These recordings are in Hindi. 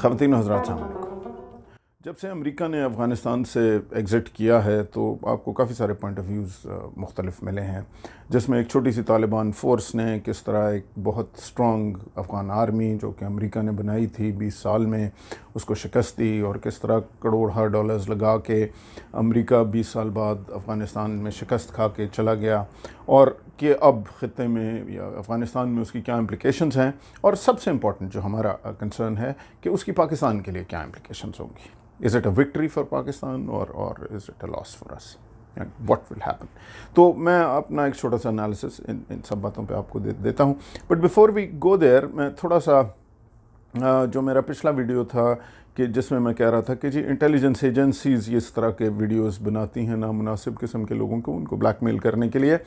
खातन हजरात जब से अमेरिका ने अफ़गानिस्तान से एग्ज़िट किया है तो आपको काफ़ी सारे पॉइंट ऑफ व्यूज़ मुख्तलिफ मिले हैं जिसमें एक छोटी सी तालिबान फ़ोर्स ने किस तरह एक बहुत स्ट्रॉन्ग अफ़गान आर्मी जो कि अमेरिका ने बनाई थी 20 साल में उसको शिकस्त दी और किस तरह करोड़ हर डॉलर्स लगा के अमेरिका 20 साल बाद अफ़गानिस्तान में शिकस्त खा के चला गया और कि अब ख़त्े में या अफ़गानिस्तान में उसकी क्या इम्प्लिकेशंस हैं और सबसे इम्पॉर्टेंट जो हमारा कंसर्न है कि उसकी पाकिस्तान के लिए क्या इम्प्लिकेशन होंगी is it a victory for Pakistan और और is it a loss for us what will happen तो मैं अपना एक छोटा सा एनालिसिस इन इन सब बातों पर आपको दे देता हूँ but before we go there मैं थोड़ा सा जो मेरा पिछला वीडियो था कि जिसमें मैं कह रहा था कि जी इंटेलिजेंस एजेंसीज़ ये इस तरह के वीडियोस बनाती हैं नामनासिब किस्म के लोगों को उनको ब्लैकमेल करने के लिए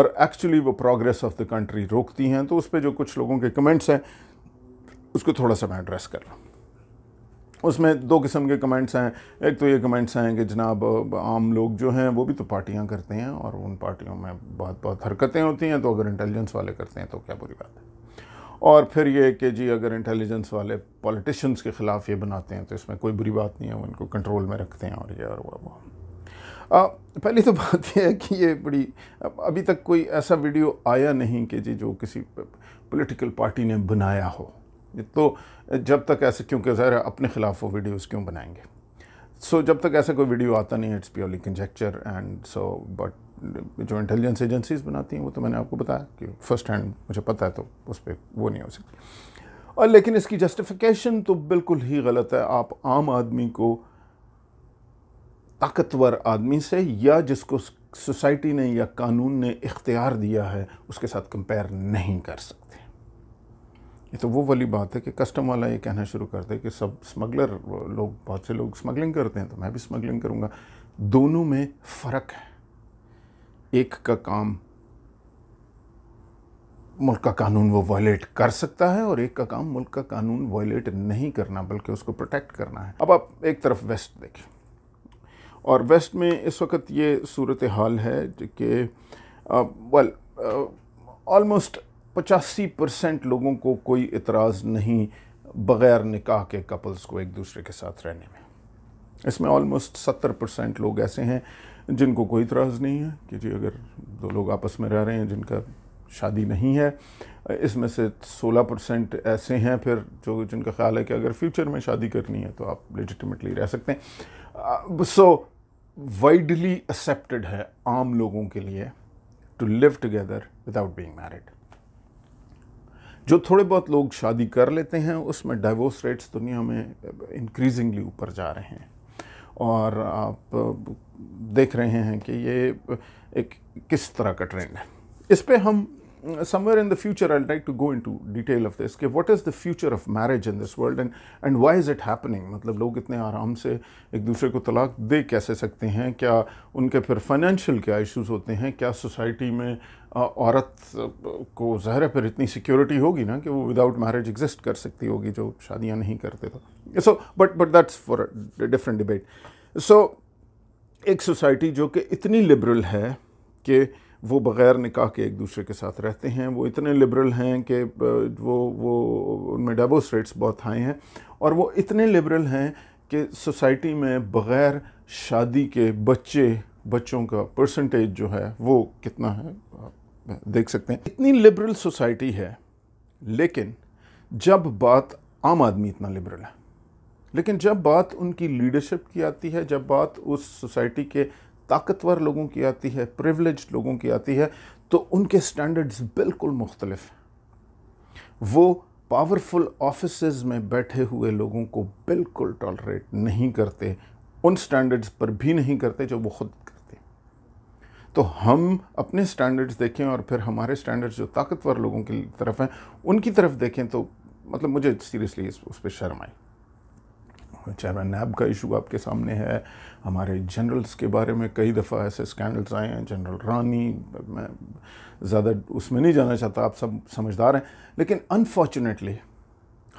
और एक्चुअली वो प्रोग्रेस ऑफ द कंट्री रोकती हैं तो उस पर जो कुछ लोगों के कमेंट्स हैं उसको थोड़ा सा मैं एड्रेस कर रहा हूँ उसमें दो किस्म के कमेंट्स हैं एक तो ये कमेंट्स हैं कि जनाब आम लोग जो हैं वो भी तो पार्टियाँ करते हैं और उन पार्टियों में बहुत बहुत हरकतें होती हैं तो अगर इंटेलिजेंस वाले करते हैं तो क्या बुरी बात है और फिर ये कि जी अगर इंटेलिजेंस वाले पॉलिटिशियंस के ख़िलाफ़ ये बनाते हैं तो इसमें कोई बुरी बात नहीं है वो इनको कंट्रोल में रखते हैं और ये और वो वो पहली तो बात यह है कि ये बड़ी अभी तक कोई ऐसा वीडियो आया नहीं कि जी जो किसी पॉलिटिकल पार्टी ने बनाया हो तो जब तक ऐसे क्योंकि ज़ाहिर अपने ख़िलाफ़ वो वीडियोज़ क्यों बनाएंगे सो so, जब तक ऐसा कोई वीडियो आता नहीं it's purely conjecture and so but जो इंटेलिजेंस एजेंसीज बनाती हैं वो तो मैंने आपको बताया कि फ़र्स्ट हैंड मुझे पता है तो उस पर वो नहीं हो सकती और लेकिन इसकी जस्टिफिकेशन तो बिल्कुल ही गलत है आप आम आदमी को ताकतवर आदमी से या जिसको सोसाइटी ने या कानून ने इख्तियार दिया है उसके साथ कंपेयर नहीं कर सकते ये तो वो वाली बात है कि कस्टम वाला ये कहना शुरू कर दे कि सब स्मगलर लोग बहुत से लोग स्मगलिंग करते हैं तो मैं भी स्मगलिंग करूँगा दोनों में फ़र्क है एक का काम मुल्क का कानून वो वायलेट कर सकता है और एक का काम मुल्क का कानून वायलेट नहीं करना बल्कि उसको प्रोटेक्ट करना है अब आप एक तरफ वेस्ट देखें और वेस्ट में इस वक्त ये सूरत हाल है कि वेल ऑलमोस्ट पचासी परसेंट लोगों को कोई इतराज़ नहीं बग़ैर निकाह के कपल्स को एक दूसरे के साथ रहने में इसमें ऑलमोस्ट सत्तर परसेंट लोग ऐसे हैं जिनको कोई तराज नहीं है कि जी अगर दो लोग आपस में रह रहे हैं जिनका शादी नहीं है इसमें से 16 परसेंट ऐसे हैं फिर जो जिनका ख्याल है कि अगर फ्यूचर में शादी करनी है तो आप लेजिटिमेटली रह सकते हैं सो वाइडली एक्सेप्टेड है आम लोगों के लिए to live together without being married जो थोड़े बहुत लोग शादी कर लेते हैं उसमें डाइवोर्स रेट्स दुनिया में इंक्रीजिंगली ऊपर जा रहे हैं और आप देख रहे हैं कि ये एक किस तरह का ट्रेंड है इस पर हम somewhere in the future I like to go into detail of this कि what is the future of marriage in this world and and why is it happening मतलब लोग इतने आराम से एक दूसरे को तलाक दे कैसे सकते हैं क्या उनके फिर फाइनेंशियल क्या इशूज़ होते हैं क्या सोसाइटी में औरत को जहरे पर इतनी सिक्योरिटी होगी ना कि वो विदाउट मैरिज एग्जिस्ट कर सकती होगी जो शादियाँ नहीं करते तो so but but that's for different debate so एक सोसाइटी जो कि इतनी लिबरल है कि वो बग़ैर निकाह के एक दूसरे के साथ रहते हैं वो इतने लिबरल हैं कि वो वो उनमें डेबोस रेट्स बहुत हाई हैं और वो इतने लिबरल हैं कि सोसाइटी में बग़ैर शादी के बच्चे बच्चों का परसेंटेज जो है वो कितना है देख सकते हैं इतनी लिबरल सोसाइटी है लेकिन जब बात आम आदमी इतना लिबरल है लेकिन जब बात उनकी लीडरशिप की आती है जब बात उस सोसाइटी के ताकतवर लोगों की आती है प्रिवलेज लोगों की आती है तो उनके स्टैंडर्ड्स बिल्कुल मुख्तलफ हैं वो पावरफुल ऑफिस में बैठे हुए लोगों को बिल्कुल टॉलरेट नहीं करते उन स्टैंडर्ड्स पर भी नहीं करते जो वो खुद करते तो हम अपने स्टैंडर्ड्स देखें और फिर हमारे स्टैंडर्ड्स जो ताकतवर लोगों की तरफ हैं उनकी तरफ देखें तो मतलब मुझे सीरियसली उस पर शर्म आई चेयरमैन नैब का इशू आपके सामने है हमारे जनरल्स के बारे में कई दफ़ा ऐसे स्कैंडल्स आए हैं जनरल रानी मैं ज़्यादा उसमें नहीं जाना चाहता आप सब समझदार हैं लेकिन अनफॉर्चुनेटली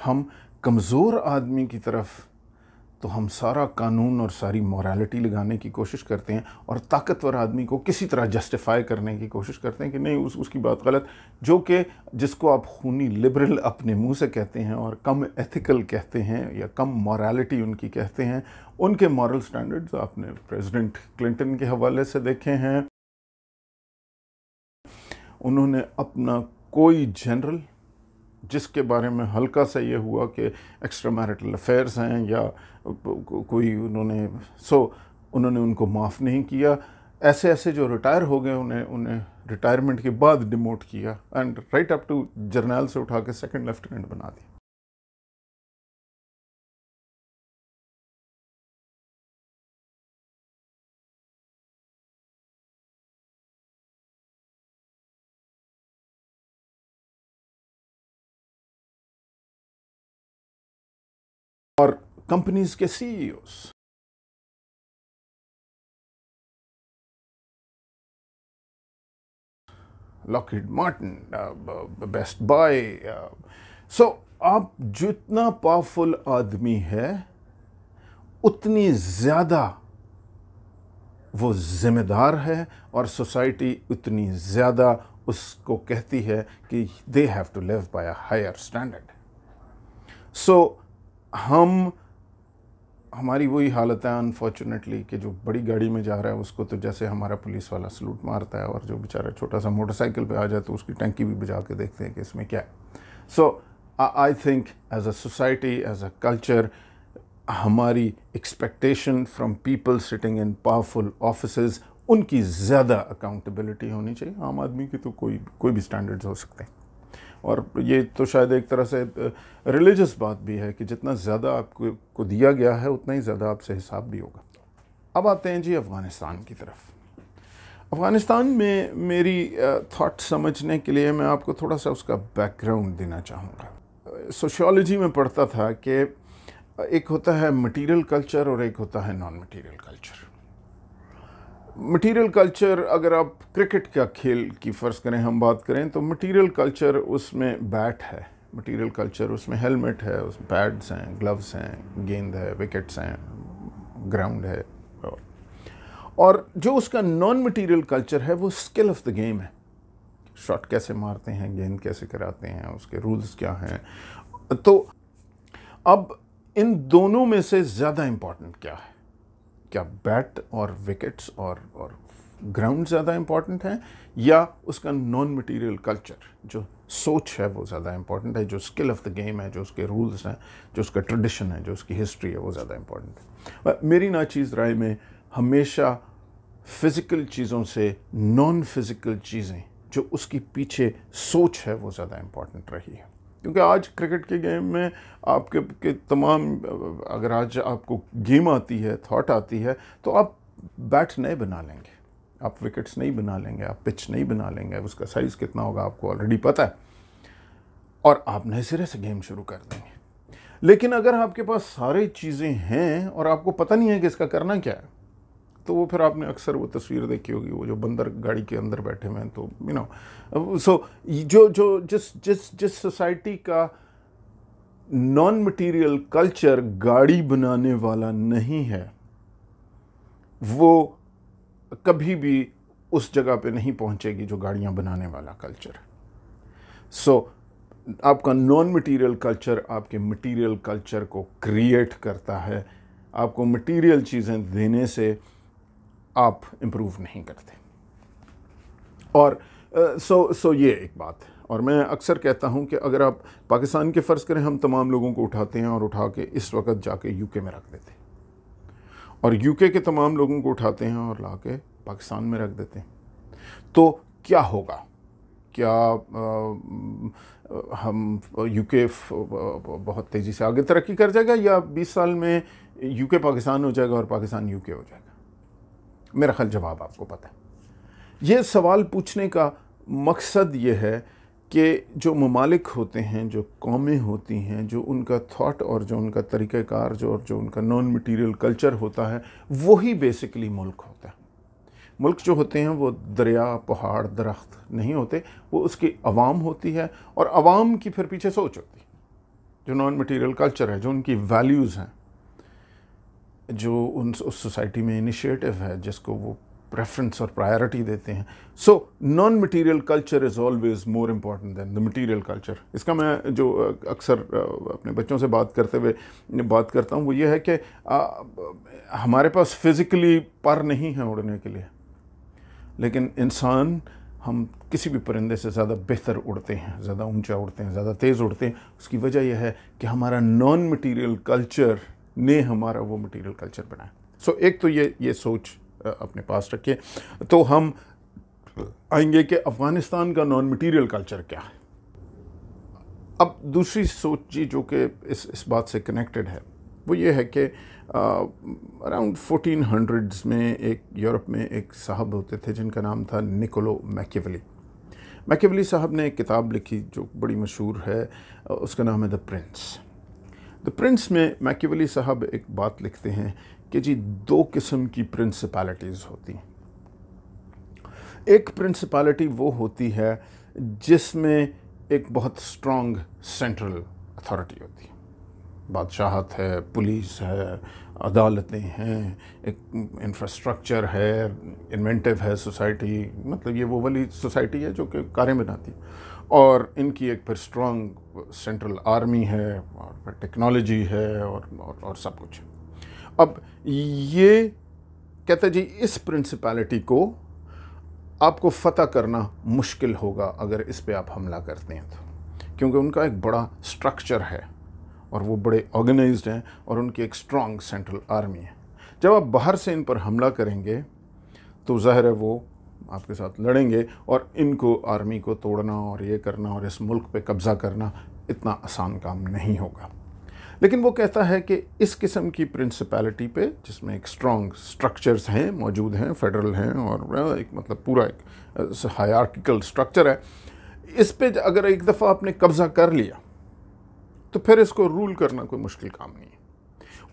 हम कमज़ोर आदमी की तरफ तो हम सारा कानून और सारी मॉरालिटी लगाने की कोशिश करते हैं और ताकतवर आदमी को किसी तरह जस्टिफाई करने की कोशिश करते हैं कि नहीं उस उसकी बात गलत जो कि जिसको आप खूनी लिबरल अपने मुंह से कहते हैं और कम एथिकल कहते हैं या कम मॉरालिटी उनकी कहते हैं उनके मॉरल स्टैंडर्ड्स आपने प्रेसिडेंट क्लिंटन के हवाले से देखे हैं उन्होंने अपना कोई जनरल जिसके बारे में हल्का सा ये हुआ कि एक्स्ट्रा मैरिटल अफेयर्स हैं या कोई उन्होंने सो उन्होंने उनको माफ़ नहीं किया ऐसे ऐसे जो रिटायर हो गए उन्हें उन्हें रिटायरमेंट के बाद डिमोट किया and right up to general से उठा के सेकेंड लेफ्टिनेंट बना दिया और कंपनीज के CEOs Lockheed Martin Best Buy so आप जितना पावरफुल आदमी है उतनी ज़्यादा वो जिम्मेदार है और सोसाइटी उतनी ज़्यादा उसको कहती है कि they have to live by a higher standard so हम हमारी वही हालत है अनफॉर्चुनेटली कि जो बड़ी गाड़ी में जा रहा है उसको तो जैसे हमारा पुलिस वाला सलूट मारता है और जो बेचारा छोटा सा मोटरसाइकिल पे आ जाए तो उसकी टंकी भी बजा के देखते हैं कि इसमें क्या है so I think as a society as a culture हमारी expectation from people sitting in powerful office उनकी ज़्यादा अकाउंटेबिलिटी होनी चाहिए आम आदमी की तो कोई कोई भी स्टैंडर्ड्स हो सकते हैं और ये तो शायद एक तरह से रिलीजियस बात भी है कि जितना ज़्यादा आपको को दिया गया है उतना ही ज़्यादा आपसे हिसाब भी होगा अब आते हैं जी अफ़गानिस्तान की तरफ अफ़गानिस्तान में मेरी थाट समझने के लिए मैं आपको थोड़ा सा उसका बैकग्राउंड देना चाहूँगा सोशोलॉजी में पढ़ता था कि एक होता है मटीरियल कल्चर और एक होता है non material culture material culture अगर आप क्रिकेट का खेल की फ़र्ज़ करें हम बात करें तो मटेरियल कल्चर उसमें बैट है मटेरियल कल्चर उसमें हेलमेट है उसमें पैड्स हैं ग्लव्स हैं गेंद है विकेट्स हैं ग्राउंड है और जो उसका नॉन मटेरियल कल्चर है वो स्किल ऑफ द गेम है शॉट कैसे मारते हैं गेंद कैसे कराते हैं उसके रूल्स क्या हैं तो अब इन दोनों में से ज़्यादा इम्पॉर्टेंट क्या है क्या बैट और विकेट्स और और ग्राउंड ज़्यादा इम्पॉर्टेंट है या उसका नॉन मटेरियल कल्चर जो सोच है वो ज़्यादा इम्पॉर्टेंट है जो स्किल ऑफ द गेम है जो उसके रूल्स हैं जो उसका ट्रेडिशन है जो उसकी हिस्ट्री है वो ज़्यादा इम्पॉर्टेंट है मेरी नाचीज़ राय में हमेशा फिज़िकल चीज़ों से नॉन फिज़िकल चीज़ें जो उसकी पीछे सोच है वो ज़्यादा इम्पॉर्टेंट रही है क्योंकि आज क्रिकेट के गेम में आपके के तमाम अगर आज आपको गेम आती है थॉट आती है तो आप बैट नए बना लेंगे आप विकेट्स नहीं बना लेंगे आप पिच नहीं बना लेंगे उसका साइज़ कितना होगा आपको ऑलरेडी पता है और आप नए सिरे से गेम शुरू कर देंगे लेकिन अगर आपके पास सारी चीज़ें हैं और आपको पता नहीं है कि इसका करना क्या है तो वो फिर आपने अक्सर वो तस्वीर देखी होगी वो जो बंदर गाड़ी के अंदर बैठे हुए हैं तो यू नो सो जो जो जिस जिस जिस सोसाइटी का नॉन मटेरियल कल्चर गाड़ी बनाने वाला नहीं है वो कभी भी उस जगह पे नहीं पहुंचेगी जो गाड़ियां बनाने वाला कल्चर सो so, आपका नॉन मटेरियल कल्चर आपके मटेरियल कल्चर को क्रिएट करता है आपको मटेरियल चीज़ें देने से आप इम्प्रूव नहीं करते और सो सो ये एक बात है और मैं अक्सर कहता हूँ कि अगर आप पाकिस्तान के फ़र्ज़ करें हम तमाम लोगों को उठाते हैं और उठा के इस वक्त जाके यूके में रख देते हैं और यूके के तमाम लोगों को उठाते हैं और ला के पाकिस्तान में रख देते हैं तो क्या होगा क्या आ, हम यूके बहुत तेज़ी से आगे तरक्की कर जाएगा या 20 साल में यूके पाकिस्तान हो जाएगा और पाकिस्तान यूके हो जाएगा मेरा ख्याल जवाब आपको पता है ये सवाल पूछने का मकसद ये है कि जो ममालिक होते हैं जो कौमें होती हैं जो उनका थाट और जो उनका तरीक़ार जो और जो उनका नॉन मटेरियल कल्चर होता है वही बेसिकली मुल्क होता है मुल्क जो होते हैं वो दरिया पहाड़ दरख्त नहीं होते वो उसकी आवाम होती है और आवाम की फिर पीछे सोच होती है जो नॉन मटेरियल कल्चर है जो उनकी वैल्यूज़ हैं जो उन उस सोसाइटी में इनिशिएटिव है जिसको वो प्रेफरेंस और प्रायोरिटी देते हैं so non material culture is always more important than the material culture इसका मैं जो अक्सर अपने बच्चों से बात करते हुए बात करता हूँ वो ये है कि हमारे पास फिज़िकली पर नहीं है उड़ने के लिए लेकिन इंसान हम किसी भी परिंदे से ज़्यादा बेहतर उड़ते हैं ज़्यादा ऊंचा उड़ते हैं ज़्यादा तेज़ उड़ते हैं उसकी वजह यह है कि हमारा नॉन मटेरियल कल्चर ने हमारा वो मटेरियल कल्चर बनाया सो so, एक तो ये ये सोच अपने पास रखिए तो हम आएंगे कि अफ़गानिस्तान का नॉन मटेरियल कल्चर क्या है अब दूसरी सोच जी जो कि इस इस बात से कनेक्टेड है वो ये है कि अराउंड फोटीन हंड्रेड्स में एक यूरोप में एक साहब होते थे जिनका नाम था निकोलो मैकेवली मैकेवली साहब ने एक किताब लिखी जो बड़ी मशहूर है उसका नाम है द प्रिंस द प्रिंस में मैकेवली साहब एक बात लिखते हैं कि जी दो किस्म की प्रिंसिपैलिटीज़ होती एक प्रिंसिपैलिटी वो होती है जिसमें एक बहुत स्ट्रॉन्ग सेंट्रल अथॉरिटी होती है बादशाहत है पुलिस है अदालतें हैं एक इंफ्रास्ट्रक्चर है इन्वेंटिव है सोसाइटी मतलब ये वो वाली सोसाइटी है जो कि कारें बनाती है और इनकी एक फिर स्ट्रॉन्ग सेंट्रल आर्मी है और फिर टेक्नोलॉजी है और और, और सब कुछ है अब ये कहते जी इस प्रिंसिपैलिटी को आपको फतह करना मुश्किल होगा अगर इस पर आप हमला करते हैं तो क्योंकि उनका एक बड़ा स्ट्रक्चर है और वो बड़े ऑर्गेनाइज्ड हैं और उनकी एक स्ट्रॉन्ग सेंट्रल आर्मी है जब आप बाहर से इन पर हमला करेंगे तो ज़ाहिर है वो आपके साथ लड़ेंगे और इनको आर्मी को तोड़ना और ये करना और इस मुल्क पे कब्ज़ा करना इतना आसान काम नहीं होगा लेकिन वो कहता है कि इस किस्म की प्रिंसिपैलिटी पे जिसमें एक स्ट्रॉन्ग स्ट्रक्चर्स हैं मौजूद हैं फेडरल हैं और एक मतलब पूरा एक हायरकिकल uh, स्ट्रक्चर है इस पे अगर एक दफ़ा आपने कब्ज़ा कर लिया तो फिर इसको रूल करना कोई मुश्किल काम नहीं है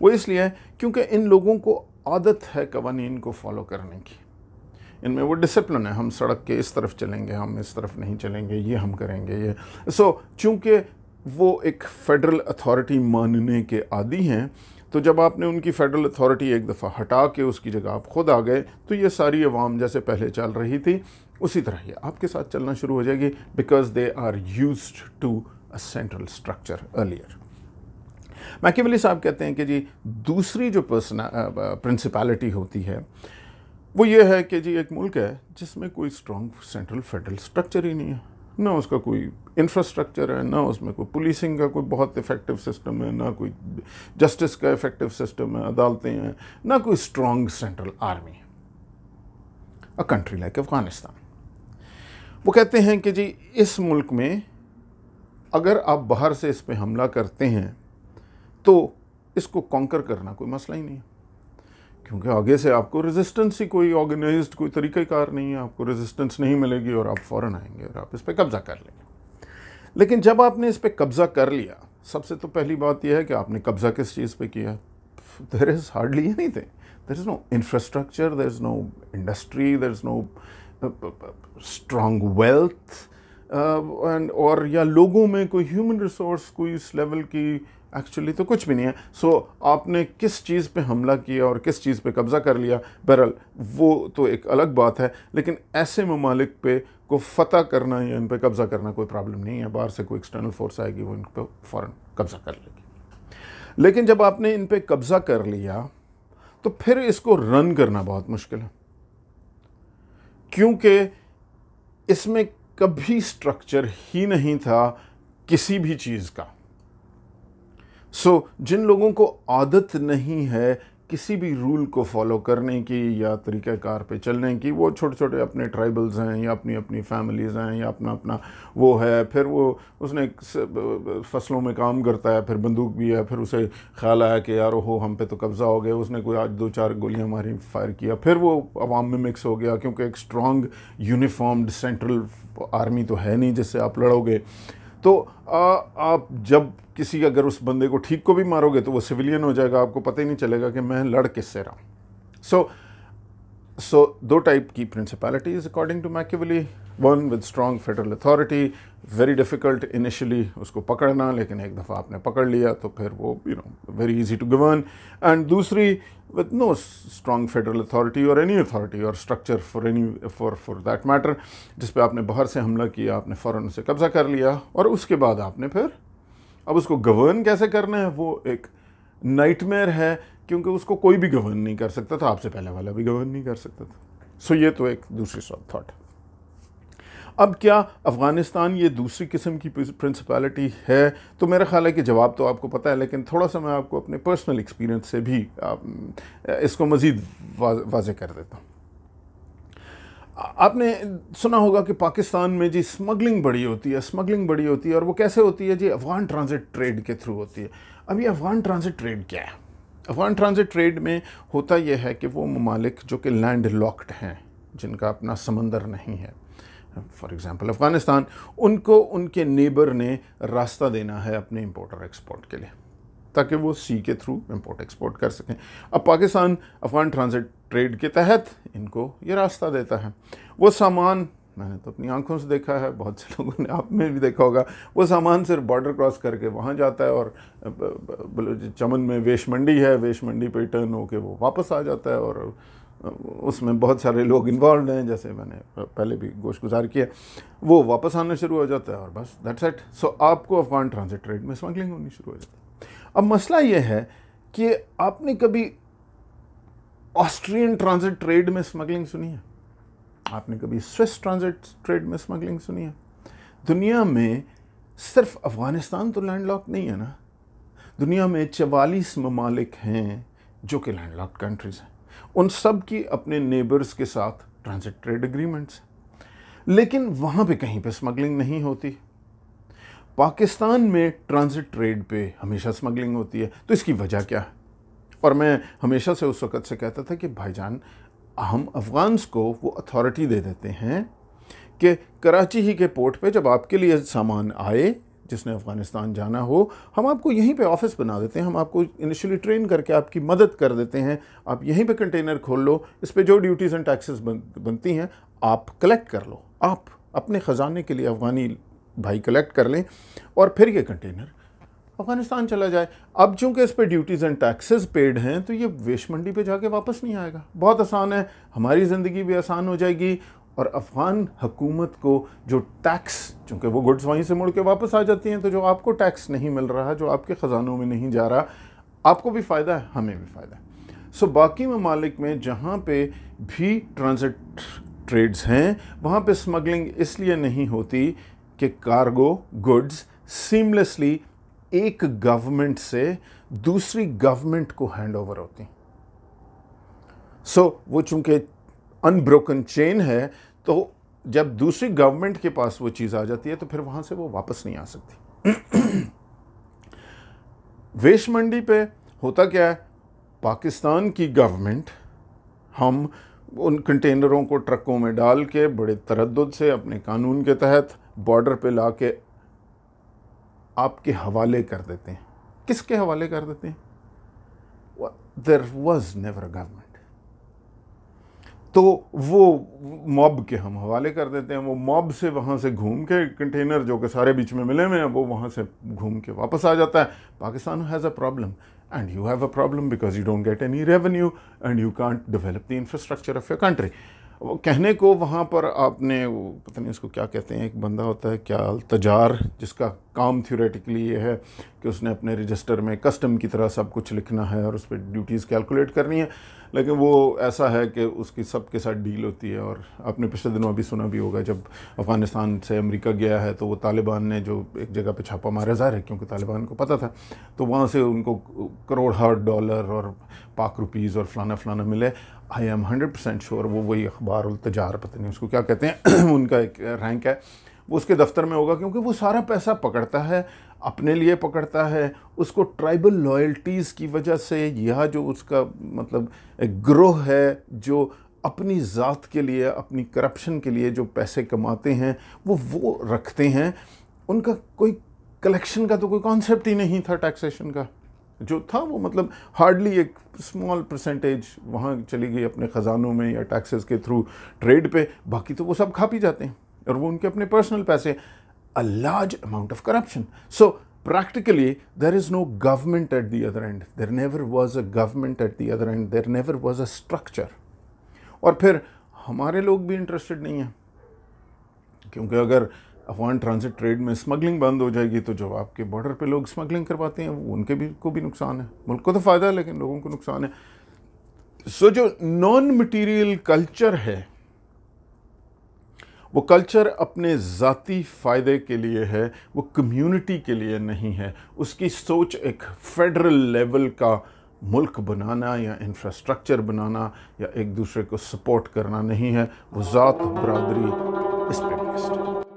वो इसलिए क्योंकि इन लोगों को आदत है कवानीन को फॉलो करने की इनमें वो डिसिप्लिन है हम सड़क के इस तरफ चलेंगे हम इस तरफ नहीं चलेंगे ये हम करेंगे ये सो so, चूँकि वो एक फेडरल अथॉरिटी मानने के आदि हैं तो जब आपने उनकी फेडरल अथॉरिटी एक दफ़ा हटा के उसकी जगह आप खुद आ गए तो ये सारी अवाम जैसे पहले चल रही थी उसी तरह ये आपके साथ चलना शुरू हो जाएगी because they are used to a central structure earlier Machiavelli साहब कहते हैं कि जी दूसरी जो पर्सन प्रिंसिपैलिटी होती है वो ये है कि जी एक मुल्क है जिसमें कोई स्ट्रॉन्ग सेंट्रल फेडरल स्ट्रक्चर ही नहीं है ना उसका कोई इंफ्रास्ट्रक्चर है ना उसमें कोई पुलिसिंग का कोई बहुत इफ़ेक्टिव सिस्टम है ना कोई जस्टिस का इफ़ेक्टिव सिस्टम है अदालतें हैं ना कोई स्ट्रॉन्ग सेंट्रल आर्मी है अ कंट्री लाइक अफ़गानिस्तान वो कहते हैं कि जी इस मुल्क में अगर आप बाहर से इस पर हमला करते हैं तो इसको कॉन्कर करना कोई मसला ही नहीं है क्योंकि आगे से आपको रेजिस्टेंस ही कोई ऑर्गेनाइज कोई तरीकेकार नहीं है आपको रेजिस्टेंस नहीं मिलेगी और आप फ़ौरन आएंगे और आप इस पर कब्ज़ा कर लेंगे लेकिन जब आपने इस पर कब्ज़ा कर लिया सबसे तो पहली बात यह है कि आपने कब्ज़ा किस चीज़ पर किया देर is hardly they there is no infrastructure there is no industry there is no strong wealth and uh, और या लोगों में कोई ह्यूमन रिसोर्स कोई इस लेवल की एक्चुअली तो कुछ भी नहीं है सो so, आपने किस चीज़ पे हमला किया और किस चीज़ पे कब्ज़ा कर लिया बहरल वो तो एक अलग बात है लेकिन ऐसे ममालिक पे को फतह करना या इन पर कब्ज़ा करना कोई प्रॉब्लम नहीं है बाहर से कोई एक्सटर्नल फोर्स आएगी वो इन पर फ़ौर कब्ज़ा कर लेगी लेकिन जब आपने इन पर कब्ज़ा कर लिया तो फिर इसको रन करना बहुत मुश्किल है क्योंकि इसमें कभी स्ट्रक्चर ही नहीं था किसी भी चीज़ का सो so, जिन लोगों को आदत नहीं है किसी भी रूल को फॉलो करने की या तरीक़ार पे चलने की वो छोटे छोटे अपने ट्राइबल्स हैं या अपनी अपनी फैमिलीज़ हैं या अपना अपना वो है फिर वो उसने फसलों में काम करता है फिर बंदूक भी है फिर उसे ख्याल आया कि यार हो हम पे तो कब्ज़ा हो गया उसने कोई आज दो चार गोलियां मारी फायर किया फिर वो आवाम में मिक्स हो गया क्योंकि एक स्ट्रॉन्ग यूनिफॉर्म्ड सेंट्रल आर्मी तो है नहीं जिससे आप लड़ोगे तो आ, आप जब किसी अगर उस बंदे को ठीक को भी मारोगे तो वो सिविलियन हो जाएगा आपको पता ही नहीं चलेगा कि मैं लड़ से रहा हूँ सो सो दो टाइप की principalities according to Machiavelli one with strong federal authority very difficult initially उसको पकड़ना लेकिन एक दफ़ा आपने पकड़ लिया तो फिर वो you know very easy to govern and दूसरी with no strong federal authority और एनी अथॉरिटी और structure for any for for that matter जिस पर आपने बाहर से हमला किया आपने फ़ौरन उसे कब्ज़ा कर लिया और उसके बाद आपने फिर अब उसको गवर्न कैसे करना है वो एक नाइटमेयर है क्योंकि उसको कोई भी गवर्न नहीं कर सकता था आपसे पहले वाला भी गवर्न नहीं कर सकता था सो so ये तो एक दूसरी थॉट अब क्या अफ़गानिस्तान ये दूसरी किस्म की प्रिंसिपैलिटी है तो मेरा ख्याल है कि जवाब तो आपको पता है लेकिन थोड़ा सा मैं आपको अपने पर्सनल एक्सपीरियंस से भी इसको मज़ीद वाज, कर देता हूँ आपने सुना होगा कि पाकिस्तान में जी स्मगलिंग बड़ी होती है स्मगलिंग बड़ी होती है और वो कैसे होती है जी अफ़गान ट्रांजिट ट्रेड के थ्रू होती है अब ये अफ़गान ट्रांजिट ट्रेड क्या है अफ़गान ट्रांजिट ट्रेड में होता यह है कि वो ममालिक जो कि लैंड लॉक्ड हैं जिनका अपना समंदर नहीं है फॉर एग्ज़ाम्पल अफ़गानिस्तान उनको उनके नेबर ने रास्ता देना है अपने इम्पोर्ट और एक्सपोर्ट के लिए ताकि वो सी के थ्रू इम्पोर्ट एक्सपोर्ट कर सकें अब पाकिस्तान अफ़गान ट्रांजिट ट्रेड के तहत इनको ये रास्ता देता है वो सामान मैंने तो अपनी आंखों से देखा है बहुत से लोगों ने आप में भी देखा होगा वो सामान सिर्फ बॉर्डर क्रॉस करके वहाँ जाता है और चमन में वेश मंडी है वेश मंडी पर टर्न होकर वो वापस आ जाता है और उसमें बहुत सारे लोग इन्वॉल्व हैं जैसे मैंने पहले भी गोश गुजार किया वो वापस आना शुरू हो जाता है और बस दैट्स एट सो आपको अफगान ट्रांजिट ट्रेड में स्मगलिंग होनी शुरू हो जाती है अब मसला ये है कि आपने कभी ऑस्ट्रियन ट्रांजिट ट्रेड में स्मगलिंग सुनी है आपने कभी स्विस ट्रांजिट ट्रेड में स्मगलिंग सुनी है दुनिया में सिर्फ अफ़गानिस्तान तो लैंड लॉक नहीं है ना दुनिया में चवालीस ममालिक हैं जो कि लैंड लॉक कंट्रीज़ हैं उन सब की अपने नेबर्स के साथ ट्रांजिट ट्रेड एग्रीमेंट्स लेकिन वहाँ पे कहीं पे स्मगलिंग नहीं होती पाकिस्तान में ट्रांजिट ट्रेड पे हमेशा स्मगलिंग होती है तो इसकी वजह क्या है और मैं हमेशा से उस वक़्त से कहता था कि भाईजान हम अफ़गान्स को वो अथॉरिटी दे देते हैं कि कराची ही के पोर्ट पे जब आपके लिए सामान आए जिसने अफ़गानिस्तान जाना हो हम आपको यहीं पे ऑफिस बना देते हैं हम आपको इनिशियली ट्रेन करके आपकी मदद कर देते हैं आप यहीं पे कंटेनर खोल लो इस पर जो ड्यूटीज़ एंड टैक्सेस बन, बनती हैं आप कलेक्ट कर लो आप अपने ख़जाने के लिए अफ़गानी भाई कलेक्ट कर लें और फिर ये कंटेनर अफ़गानिस्तान चला जाए अब चूँकि इस पर ड्यूटीज़ एंड टैक्सेस पेड हैं तो ये वेश मंडी पर जाके वापस नहीं आएगा बहुत आसान है हमारी ज़िंदगी भी आसान हो जाएगी और अफ़गान हुकूमत को जो टैक्स चूँकि वो गुड्स वहीं से मुड़ के वापस आ जाती हैं तो जो आपको टैक्स नहीं मिल रहा जो आपके ख़जानों में नहीं जा रहा आपको भी फ़ायदा है हमें भी फ़ायदा है सो बाकी ममालिक में जहाँ पे भी ट्रांजिट ट्रेड्स हैं वहाँ पे स्मगलिंग इसलिए नहीं होती कि कार्गो गुड्स सीमलेसली एक गवर्नमेंट से दूसरी गवर्नमेंट को हैंड ओवर होती सो so, वो चूँकि अनब्रोकन चेन है तो जब दूसरी गवर्नमेंट के पास वो चीज़ आ जाती है तो फिर वहाँ से वो वापस नहीं आ सकती वेश मंडी पे होता क्या है पाकिस्तान की गवर्नमेंट हम उन कंटेनरों को ट्रकों में डाल के बड़े तरद से अपने कानून के तहत बॉर्डर पे ला के आपके हवाले कर देते हैं किसके हवाले कर देते हैं there was never a government तो वो मॉब के हम हवाले कर देते हैं वो मॉब से वहाँ से घूम के कंटेनर जो कि सारे बीच में मिले हुए हैं वो वहाँ से घूम के वापस आ जाता है Pakistan has a problem and you have a problem because you don't get any revenue and you can't develop the infrastructure of your country वो कहने को वहाँ पर आपने पता नहीं उसको क्या कहते हैं एक बंदा होता है क्या तजार जिसका काम थ्योरेटिकली ये है कि उसने अपने रजिस्टर में कस्टम की तरह सब कुछ लिखना है और उस पर ड्यूटीज़ कैलकुलेट करनी है लेकिन वो ऐसा है कि उसकी सब के साथ डील होती है और आपने पिछले दिनों अभी सुना भी होगा जब अफ़गानिस्तान से अमेरिका गया है तो वो तालिबान ने जो एक जगह पे छापा मारा ज़ाहिर है क्योंकि तालिबान को पता था तो वहाँ से उनको करोड़ डॉलर और पाक रुपीज़ और फलाना फलाना मिले I am hundred percent sure वो वही अखबार तजार पता नहीं उसको क्या कहते हैं उनका एक रैंक है वो उसके दफ्तर में होगा क्योंकि वो सारा पैसा पकड़ता है अपने लिए पकड़ता है उसको ट्राइबल लॉयल्टीज़ की वजह से यह जो उसका मतलब ग्रोह है जो अपनी ज़ात के लिए अपनी करप्शन के लिए जो पैसे कमाते हैं वो वो रखते हैं उनका कोई कलेक्शन का तो कोई कॉन्सेप्ट ही नहीं था टैक्सेशन का जो था वो मतलब हार्डली एक स्मॉल परसेंटेज वहाँ चली गई अपने ख़जानों में या टैक्सेस के थ्रू ट्रेड पे बाकी तो वो सब खा पी जाते हैं और वो उनके अपने पर्सनल पैसे हैं a large amount of corruption. So practically there is no government at the other end. There never was a government at the other end. There never was a structure. और फिर हमारे लोग भी इंटरेस्टेड नहीं हैं क्योंकि अगर अफगान ट्रांजिट ट्रेड में स्मगलिंग बंद हो जाएगी तो जब आपके बॉर्डर पे लोग स्मगलिंग करवाते हैं उनके भी को भी नुकसान है मुल्क को तो फ़ायदा है लेकिन लोगों को नुकसान है सो so, जो नॉन मटेरियल कल्चर है वो कल्चर अपने ज़ाती फ़ायदे के लिए है वो कम्युनिटी के लिए नहीं है उसकी सोच एक फेडरल लेवल का मुल्क बनाना या इंफ्रास्ट्रक्चर बनाना या एक दूसरे को सपोर्ट करना नहीं है वो ज़ात बरदरी इस पर